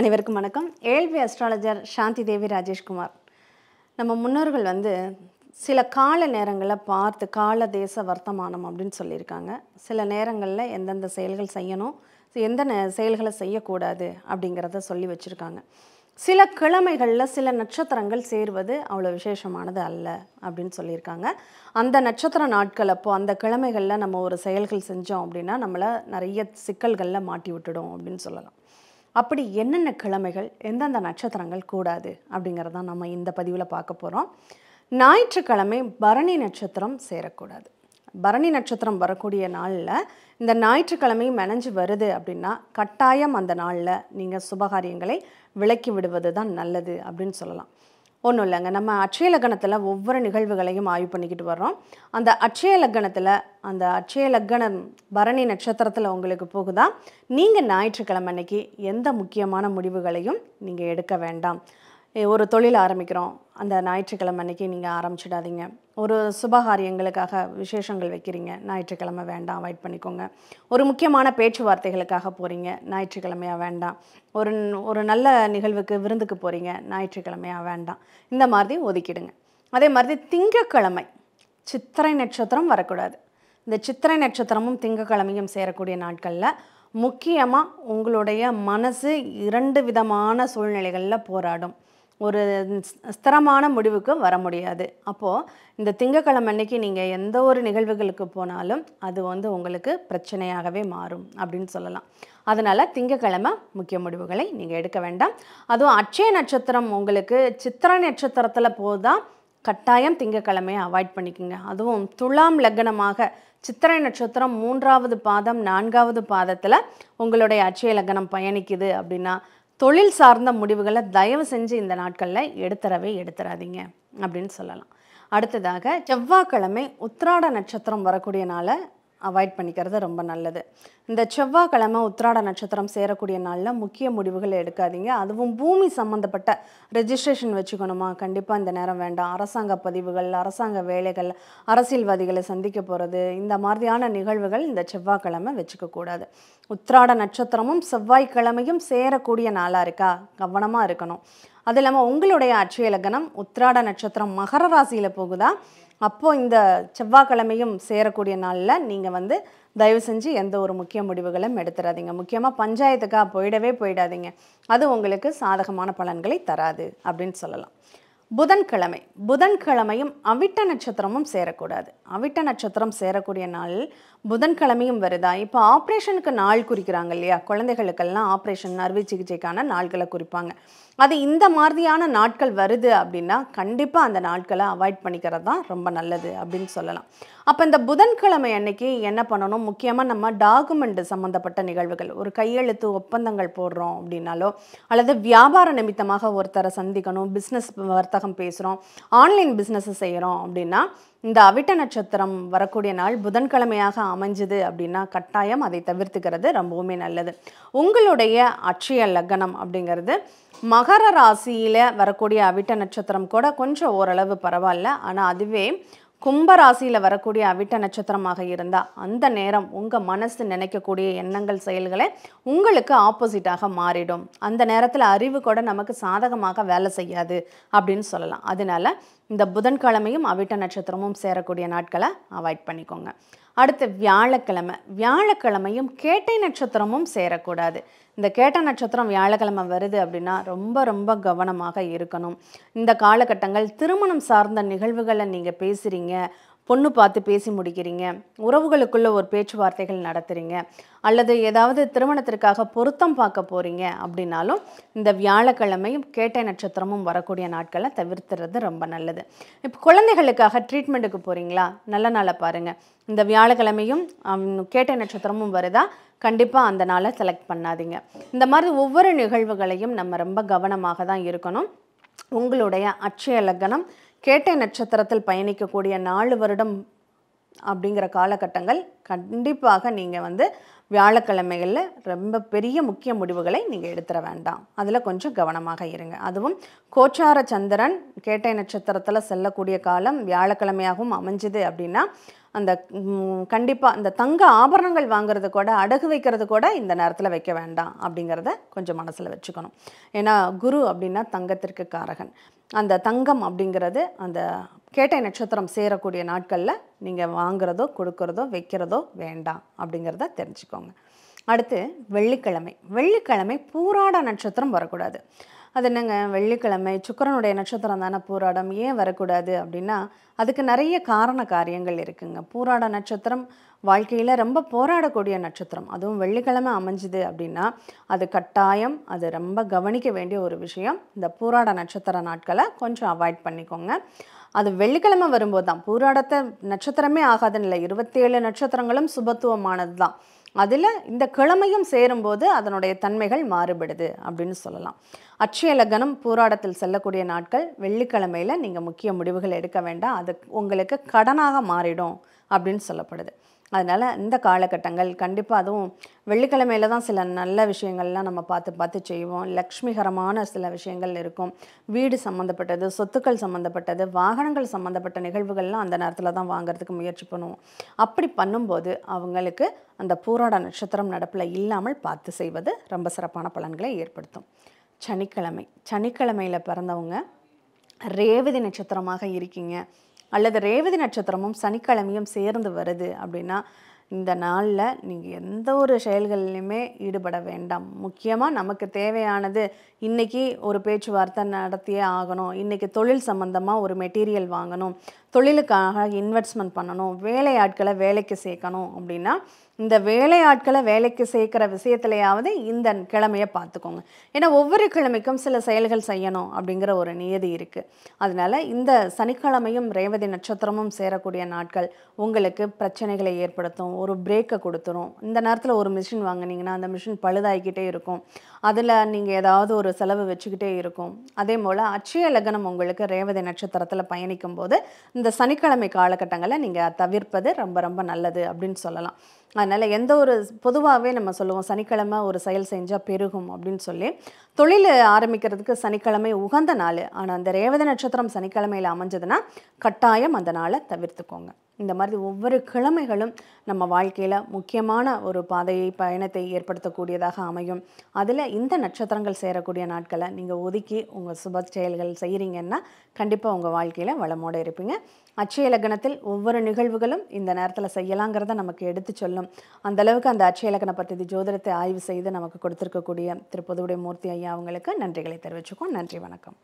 அனைவருக்கும் வணக்கம் ஏழ்வி அஸ்ட்ராலஜர் சாந்தி தேவி ராஜேஷ்குமார் நம்ம முன்னோர்கள் வந்து சில கால நேரங்களை பார்த்து கால தேச வர்த்தமானம் அப்படின்னு சொல்லியிருக்காங்க சில நேரங்களில் எந்தெந்த செயல்கள் செய்யணும் எந்த செயல்களை செய்யக்கூடாது அப்படிங்கிறத சொல்லி வச்சுருக்காங்க சில கிழமைகளில் சில நட்சத்திரங்கள் சேருவது அவ்வளோ விசேஷமானது அல்ல அப்படின்னு சொல்லியிருக்காங்க அந்த நட்சத்திர நாட்கள் அப்போது அந்த கிழமைகளில் நம்ம ஒரு செயல்கள் செஞ்சோம் அப்படின்னா நம்மளை நிறைய சிக்கல்களில் மாட்டி விட்டுடும் அப்படின்னு சொல்லலாம் அப்படி என்னென்ன கிழமைகள் எந்தெந்த நட்சத்திரங்கள் கூடாது அப்படிங்கிறதான் நம்ம இந்த பதிவில் பார்க்க போகிறோம் ஞாயிற்றுக்கிழமை பரணி நட்சத்திரம் சேரக்கூடாது பரணி நட்சத்திரம் வரக்கூடிய நாளில் இந்த ஞாயிற்றுக்கிழமை மெனஞ்சு வருது அப்படின்னா கட்டாயம் அந்த நாளில் நீங்கள் சுபகாரியங்களை விலக்கி விடுவது தான் நல்லது அப்படின்னு சொல்லலாம் ஒன்றும் இல்லைங்க நம்ம அட்சய லக்கணத்தில் ஒவ்வொரு நிகழ்வுகளையும் ஆய்வு பண்ணிக்கிட்டு வர்றோம் அந்த அட்சய லக்கணத்தில் அந்த அட்சய லக்கணம் பரணி நட்சத்திரத்தில் உங்களுக்கு போகுதா நீங்கள் ஞாயிற்றுக்கிழமை அன்னைக்கு எந்த முக்கியமான முடிவுகளையும் நீங்கள் எடுக்க வேண்டாம் ஒரு தொழில் ஆரம்பிக்கிறோம் அந்த ஞாயிற்றுக்கிழமை அன்றைக்கி நீங்கள் ஆரம்பிச்சிடாதீங்க ஒரு சுபகாரியங்களுக்காக விசேஷங்கள் வைக்கிறீங்க ஞாயிற்றுக்கிழமை வேண்டாம் அவாய்ட் பண்ணிக்கோங்க ஒரு முக்கியமான பேச்சுவார்த்தைகளுக்காக போகிறீங்க ஞாயிற்றுக்கிழமையாக வேண்டாம் ஒரு ஒரு நல்ல நிகழ்வுக்கு விருந்துக்கு போகிறீங்க ஞாயிற்றுக்கிழமையாக வேண்டாம் இந்த மாதிரி ஒதுக்கிடுங்க அதே மாதிரி திங்கக்கிழமை சித்திரை நட்சத்திரம் வரக்கூடாது இந்த சித்திரை நட்சத்திரமும் திங்கக்கிழமையும் சேரக்கூடிய நாட்களில் முக்கியமாக உங்களுடைய மனசு இரண்டு விதமான சூழ்நிலைகளில் போராடும் ஒரு ஸ்திரமான முடிவுக்கு வர முடியாது அப்போது இந்த திங்கக்கிழமை அன்னைக்கு நீங்கள் எந்த ஒரு நிகழ்வுகளுக்கு போனாலும் அது வந்து உங்களுக்கு பிரச்சனையாகவே மாறும் அப்படின்னு சொல்லலாம் அதனால் திங்கக்கிழமை முக்கிய முடிவுகளை நீங்கள் எடுக்க வேண்டாம் அதுவும் அட்சய நட்சத்திரம் உங்களுக்கு சித்திர நட்சத்திரத்தில் போதால் கட்டாயம் திங்கக்கிழமையை அவாய்ட் பண்ணிக்கோங்க அதுவும் துலாம் லக்னமாக சித்திரை நட்சத்திரம் மூன்றாவது பாதம் நான்காவது பாதத்தில் உங்களுடைய அச்சய லக்னம் பயணிக்குது அப்படின்னா தொழில் சார்ந்த முடிவுகளை தயவு செஞ்சு இந்த நாட்களில் எடுத்துறவே எடுத்துறாதீங்க அப்படின்னு சொல்லலாம் அடுத்ததாக செவ்வாய்க்கிழமை உத்திராட நட்சத்திரம் வரக்கூடியனால அவாய்ட் பண்ணிக்கிறது ரொம்ப நல்லது இந்த செவ்வாய்க்கிழமை உத்திராட நட்சத்திரம் சேரக்கூடிய நாளில் முக்கிய முடிவுகளை எடுக்காதீங்க அதுவும் பூமி சம்மந்தப்பட்ட ரெஜிஸ்ட்ரேஷன் வச்சுக்கணுமா கண்டிப்பாக இந்த நேரம் வேண்டாம் அரசாங்க பதிவுகள் அரசாங்க வேலைகள் அரசியல்வாதிகளை சந்திக்க போகிறது இந்த மாதிரியான நிகழ்வுகள் இந்த செவ்வாய்க்கிழமை வச்சுக்கக்கூடாது உத்திராட நட்சத்திரமும் செவ்வாய்க்கிழமையும் சேரக்கூடிய நாளாக இருக்கா கவனமாக இருக்கணும் அது இல்லாமல் உங்களுடைய அட்சய லக்னம் நட்சத்திரம் மகர ராசியில் போகுதா அப்போது இந்த செவ்வாய்க்கிழமையும் சேரக்கூடிய நாளில் நீங்கள் வந்து தயவு செஞ்சு எந்த ஒரு முக்கிய முடிவுகளும் எடுத்துடாதீங்க முக்கியமாக பஞ்சாயத்துக்காக போயிடவே போயிடாதீங்க அது உங்களுக்கு சாதகமான பலன்களை தராது அப்படின்னு சொல்லலாம் புதன்கிழமை புதன்கிழமையும் அவிட்ட நட்சத்திரமும் சேரக்கூடாது அவிட்ட நட்சத்திரம் சேரக்கூடிய நாள் புதன்கிழமையும் வருதா இப்போ ஆப்ரேஷனுக்கு நாள் குறிக்கிறாங்க இல்லையா குழந்தைகளுக்கெல்லாம் ஆப்ரேஷன் அறுவை சிகிச்சைக்கான நாள்களை குறிப்பாங்க அது இந்த மாதிரியான நாட்கள் வருது அப்படின்னா கண்டிப்பாக அந்த நாட்களை அவாய்ட் பண்ணிக்கிறது தான் ரொம்ப நல்லது அப்படின்னு சொல்லலாம் அப்போ இந்த புதன்கிழமை அன்னைக்கு என்ன பண்ணணும் முக்கியமாக நம்ம டாக்குமெண்ட் சம்மந்தப்பட்ட நிகழ்வுகள் ஒரு கையெழுத்து ஒப்பந்தங்கள் போடுறோம் அப்படின்னாலோ அல்லது வியாபார நிமித்தமாக ஒருத்தரை சந்திக்கணும் பிஸ்னஸ் வர்த்தகம் பேசுகிறோம் ஆன்லைன் பிஸ்னஸை செய்கிறோம் அப்படின்னா இந்த அவிட்ட நட்சத்திரம் வரக்கூடிய நாள் புதன்கிழமையாக அமைஞ்சுது அப்படின்னா கட்டாயம் அதை தவிர்த்துக்கிறது ரொம்பவுமே நல்லது உங்களுடைய அட்சய லக்னம் அப்படிங்கிறது மகர ராசியில் வரக்கூடிய அவிட்ட நட்சத்திரம் கூட கொஞ்சம் ஓரளவு பரவாயில்ல ஆனால் அதுவே கும்பராசியில் வரக்கூடிய அவிட்ட நட்சத்திரமாக இருந்தால் அந்த நேரம் உங்கள் மனசு நினைக்கக்கூடிய எண்ணங்கள் செயல்களை உங்களுக்கு ஆப்போசிட்டாக மாறிடும் அந்த நேரத்தில் அறிவு கூட நமக்கு சாதகமாக வேலை செய்யாது அப்படின்னு சொல்லலாம் அதனால் இந்த புதன்கிழமையும் அவிட்ட நட்சத்திரமும் சேரக்கூடிய நாட்களை அவாய்ட் பண்ணிக்கோங்க அடுத்து வியாழக்கிழமை வியாழக்கிழமையும் கேட்டை நட்சத்திரமும் சேரக்கூடாது இந்த கேட்ட நட்சத்திரம் வியாழக்கிழமை வருது அப்படின்னா ரொம்ப ரொம்ப கவனமாக இருக்கணும் இந்த காலகட்டங்கள் திருமணம் சார்ந்த நிகழ்வுகளை நீங்கள் பேசுகிறீங்க பொண்ணு பார்த்து பேசி முடிக்கிறீங்க உறவுகளுக்குள்ள ஒரு பேச்சுவார்த்தைகள் நடத்துகிறீங்க அல்லது ஏதாவது திருமணத்திற்காக பொருத்தம் பார்க்க போகிறீங்க அப்படின்னாலும் இந்த வியாழக்கிழமையும் கேட்டை நட்சத்திரமும் வரக்கூடிய நாட்களை தவிர்த்துறது ரொம்ப நல்லது இப்போ குழந்தைகளுக்காக ட்ரீட்மெண்ட்டுக்கு போகிறீங்களா நல்ல நாளை பாருங்கள் இந்த வியாழக்கிழமையும் கேட்டை நட்சத்திரமும் வருதா கண்டிப்பாக அந்த நாளை செலக்ட் பண்ணாதீங்க இந்த மாதிரி ஒவ்வொரு நிகழ்வுகளையும் நம்ம ரொம்ப கவனமாக தான் இருக்கணும் உங்களுடைய அச்சய லக்கணம் கேட்டை நட்சத்திரத்தில் பயணிக்கக்கூடிய நாலு வருடம் அப்படிங்கிற காலகட்டங்கள் கண்டிப்பாக நீங்கள் வந்து வியாழக்கிழமைகளில் ரொம்ப பெரிய முக்கிய முடிவுகளை நீங்கள் எடுத்துட வேண்டாம் அதில் கொஞ்சம் கவனமாக இருங்க அதுவும் கோச்சார சந்திரன் கேட்டை நட்சத்திரத்தில் செல்லக்கூடிய காலம் வியாழக்கிழமையாகவும் அமைஞ்சுது அப்படின்னா அந்த கண்டிப்பாக அந்த தங்க ஆபரணங்கள் வாங்குறது கூட அடகு வைக்கிறது கூட இந்த நேரத்தில் வைக்க வேண்டாம் அப்படிங்கிறத கொஞ்சம் மனசில் வச்சுக்கணும் ஏன்னா குரு அப்படின்னா தங்கத்திற்கு காரகன் அந்த தங்கம் அப்படிங்கிறது அந்த கேட்டை நட்சத்திரம் சேரக்கூடிய நாட்களில் நீங்கள் வாங்குறதோ கொடுக்கறதோ வைக்கிறதோ வேண்டாம் அப்படிங்கிறத தெரிஞ்சுக்கோங்க அடுத்து வெள்ளிக்கிழமை வெள்ளிக்கிழமை பூராட நட்சத்திரம் வரக்கூடாது அது என்னங்க வெள்ளிக்கிழமை சுக்கரனுடைய நட்சத்திரம் தானே பூராடம் ஏன் வரக்கூடாது அப்படின்னா அதுக்கு நிறைய காரண காரியங்கள் இருக்குங்க பூராட நட்சத்திரம் வாழ்க்கையில் ரொம்ப போராடக்கூடிய நட்சத்திரம் அதுவும் வெள்ளிக்கிழமை அமைஞ்சுது அப்படின்னா அது கட்டாயம் அது ரொம்ப கவனிக்க வேண்டிய ஒரு விஷயம் இந்த பூராட நட்சத்திர நாட்களை கொஞ்சம் அவாய்ட் பண்ணிக்கோங்க அது வெள்ளிக்கிழமை வரும்போது தான் பூராடத்தை நட்சத்திரமே ஆகாதுன்னு இல்லை இருபத்தேழு நட்சத்திரங்களும் சுபத்துவமானது தான் அதில் இந்த கிழமையும் சேரும்போது அதனுடைய தன்மைகள் மாறுபடுது அப்படின்னு சொல்லலாம் அட்சய லக்னம் போராடத்தில் செல்லக்கூடிய நாட்கள் வெள்ளிக்கிழமையில் நீங்கள் முக்கிய முடிவுகள் எடுக்க வேண்டாம் அது உங்களுக்கு கடனாக மாறிடும் அப்படின்னு சொல்லப்படுது அதனால் இந்த காலகட்டங்கள் கண்டிப்பாக அதுவும் வெள்ளிக்கிழமையில் தான் சில நல்ல விஷயங்கள்லாம் நம்ம பார்த்து பார்த்து செய்வோம் லக்ஷ்மிகரமான சில விஷயங்கள் இருக்கும் வீடு சம்மந்தப்பட்டது சொத்துக்கள் சம்மந்தப்பட்டது வாகனங்கள் சம்மந்தப்பட்ட நிகழ்வுகள்லாம் அந்த நேரத்தில் தான் வாங்கிறதுக்கு முயற்சி பண்ணுவோம் அப்படி பண்ணும்போது அவங்களுக்கு அந்த பூராட நட்சத்திரம் நடப்பில் இல்லாமல் பார்த்து செய்வது ரொம்ப சிறப்பான பலன்களை ஏற்படுத்தும் சனிக்கிழமை சனிக்கிழமையில் பிறந்தவங்க ரேவதி நட்சத்திரமாக இருக்கீங்க அல்லது ரேவதி நட்சத்திரமும் சனிக்கிழமையும் சேர்ந்து வருது அப்படின்னா இந்த நாளில் நீங்கள் எந்த ஒரு செயல்கள்லையுமே ஈடுபட வேண்டாம் முக்கியமாக நமக்கு தேவையானது இன்றைக்கி ஒரு பேச்சுவார்த்தை நடத்தியே ஆகணும் இன்றைக்கி தொழில் சம்மந்தமாக ஒரு மெட்டீரியல் வாங்கணும் தொழிலுக்காக இன்வெஸ்ட்மெண்ட் பண்ணணும் வேலையாட்களை வேலைக்கு சேர்க்கணும் அப்படின்னா இந்த வேலையாட்களை வேலைக்கு சேர்க்குற விஷயத்துலையாவது இந்த கிழமையை பார்த்துக்கோங்க ஏன்னா ஒவ்வொரு கிழமைக்கும் சில செயல்கள் செய்யணும் அப்படிங்கிற ஒரு நியதி இருக்குது அதனால் இந்த சனிக்கிழமையும் ரேவதி நட்சத்திரமும் சேரக்கூடிய நாட்கள் உங்களுக்கு பிரச்சனைகளை ஏற்படுத்தும் ஒரு பிரேக்கை கொடுத்துரும் இந்த நேரத்தில் ஒரு மிஷின் வாங்கினீங்கன்னா அந்த மிஷின் பழுதாகிக்கிட்டே இருக்கும் அதில் நீங்கள் ஏதாவது ஒரு செலவு வச்சுக்கிட்டே இருக்கும் அதே போல் அச்சய லக்னம் உங்களுக்கு ரேவதி நட்சத்திரத்தில் பயணிக்கும் போது இந்த சனிக்கிழமை காலகட்டங்களை நீங்கள் தவிர்ப்பது ரொம்ப ரொம்ப நல்லது அப்படின்னு சொல்லலாம் அதனால் எந்த ஒரு பொதுவாகவே நம்ம சொல்லுவோம் சனிக்கிழமை ஒரு செயல் செஞ்சால் பெருகும் அப்படின்னு சொல்லி தொழில் ஆரம்பிக்கிறதுக்கு சனிக்கிழமை உகந்த நாள் ஆனால் அந்த ரேவதி நட்சத்திரம் சனிக்கிழமையில் அமைஞ்சதுன்னா கட்டாயம் அந்த நாளை தவிர்த்துக்கோங்க இந்த மாதிரி ஒவ்வொரு கிழமைகளும் நம்ம வாழ்க்கையில் முக்கியமான ஒரு பாதையை பயணத்தை ஏற்படுத்தக்கூடியதாக அமையும் அதில் இந்த நட்சத்திரங்கள் சேரக்கூடிய நாட்களை நீங்கள் ஒதுக்கி உங்கள் சுப செயல்கள் செய்கிறீங்கன்னா கண்டிப்பாக உங்கள் வாழ்க்கையில் வளமோடு இருப்பீங்க அச்சய லக்னத்தில் ஒவ்வொரு நிகழ்வுகளும் இந்த நேரத்தில் செய்யலாங்கிறத நமக்கு எடுத்து சொல்லும் அந்தளவுக்கு அந்த அச்சய லக்ன பத்திரி ஜோதிடத்தை ஆய்வு செய்து நமக்கு கொடுத்துருக்கக்கூடிய திரு பொதுவுடைய மூர்த்தி ஐயா அவங்களுக்கு நன்றிகளை தெரிவிச்சுக்கோம் நன்றி வணக்கம்